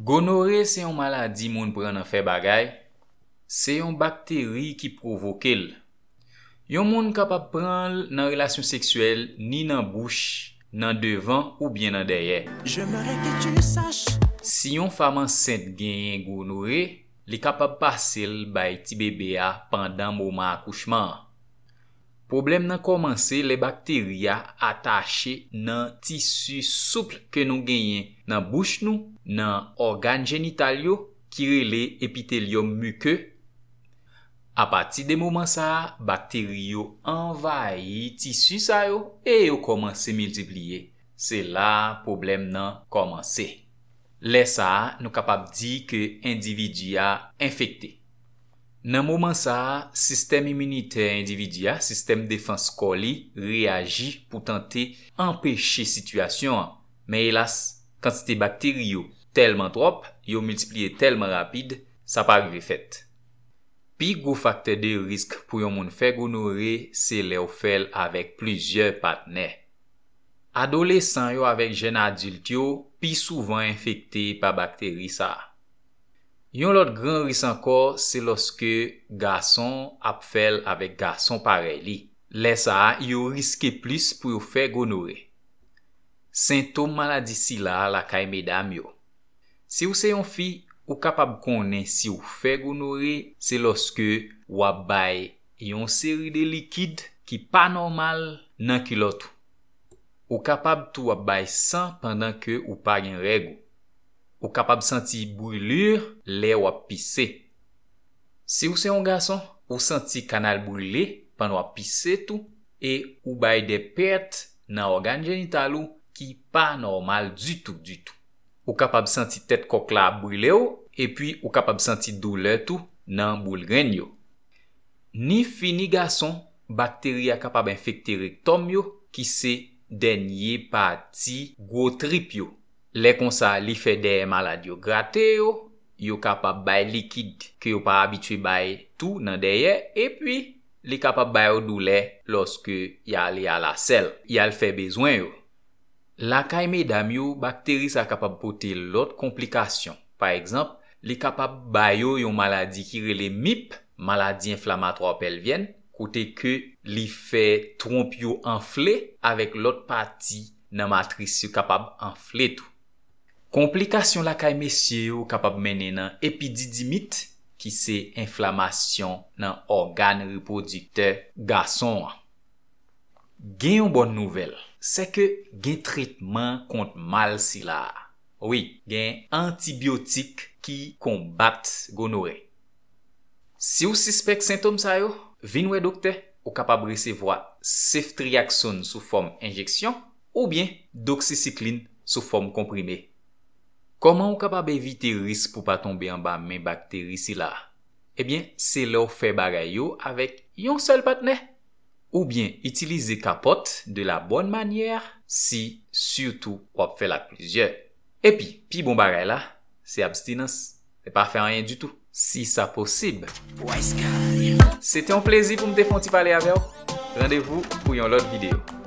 Gonorre se yon maladi moun pran nan fe bagay, se yon bakteri ki provokel. Yon moun kapap pran nan relasyon seksuel ni nan bouch, nan devan ou bien nan daye. Si yon faman sent gen yon gonorre, li kapap basel bay ti bebe a pandan mouman akouchman. Problem nan komanse, le bakteriya atache nan tisu souple ke nou genyen nan bouch nou, nan organ genital yo, kire le epitelion muke. A pati de mouman sa, bakteriyo envayi tisu sa yo, e yo komanse multipliye. Se la, problem nan komanse. Le sa, nou kapap di ke individu ya infekte. Nan mouman sa, sistem imunite endividya, sistem defans koli, reagi pou tante empeshe situasyon. Men elas, kante te bakteri yo telman trop, yo multiplie telman rapide, sa pa gri fèt. Pi, gou fakte de risk pou yon moun fèk ou nou re, se le ou fèl avèk plüzyèr patnè. Adolesan yo avèk jèn adult yo, pi souvan enfekte pa bakteri sa. Yon lot gran ris ankor se loske gason ap fel avèk gason pare li. Lesa an, yo riske plis pou yo fè gonore. Sentom manadisi la la kay medam yo. Se yo se yon fi, yo kapab konen si yo fè gonore se loske wap bay yon seri de likid ki pa normal nan kilot. Yo kapab tou wap bay san pandan ke ou pa gen regou. Ou kapab senti brilur, le ou apise. Se ou se yon gason, ou senti kanal brile, pan ou apise tou, e ou bay de pet nan organ genital ou ki pa normal du tout, du tout. Ou kapab senti tet kokla brile ou, e pi ou kapab senti doule tou nan bril renyo. Ni fini gason, bakteriya kapab enfekte rektom yo, ki se denye pati gwo trip yo. Le konsa li fe deye maladi yo gratè yo, yo kapab bay likid ki yo pa abitwe bay tou nan deye, e pi li kapab bay yo doule loske ya li ala sel, ya li fe bezwen yo. La kaime dam yo, bakteris a kapab pote lot komplikasyon. Par ekzamp, li kapab bay yo yon maladi ki rele mip, maladi inflamatro apel vyen, kote ke li fe tromp yo anfle, avek lot pati nan matris yo kapab anfle tou. Komplikasyon lakay mesye yo kapap mene nan epididimit ki se inflamasyon nan organe ripodikte gason an. Gen yon bon nouvel, se ke gen tritman kont mal si la. Oui, gen antibiotik ki konbate gonore. Si ou sispek sintom sa yo, vinwe dokte, ou kapap resevoa ceftriakson sou form injeksyon ou bien doksisiklin sou form komprime. Koman ou kapab evite ris pou pa tombe an ba men bak terisi la? Ebyen, se lò fè bagay yo avèk yon sèl patne. Ou byen, itilize kapot de la bon manyer si surtout wap fè lak mizye. Epi, pi bon bagay la, se abstinans, se pa fè an yon du tout, si sa posib. Se te yon plezi pou mte fonti pale avè yo, randevou pou yon lot videyo.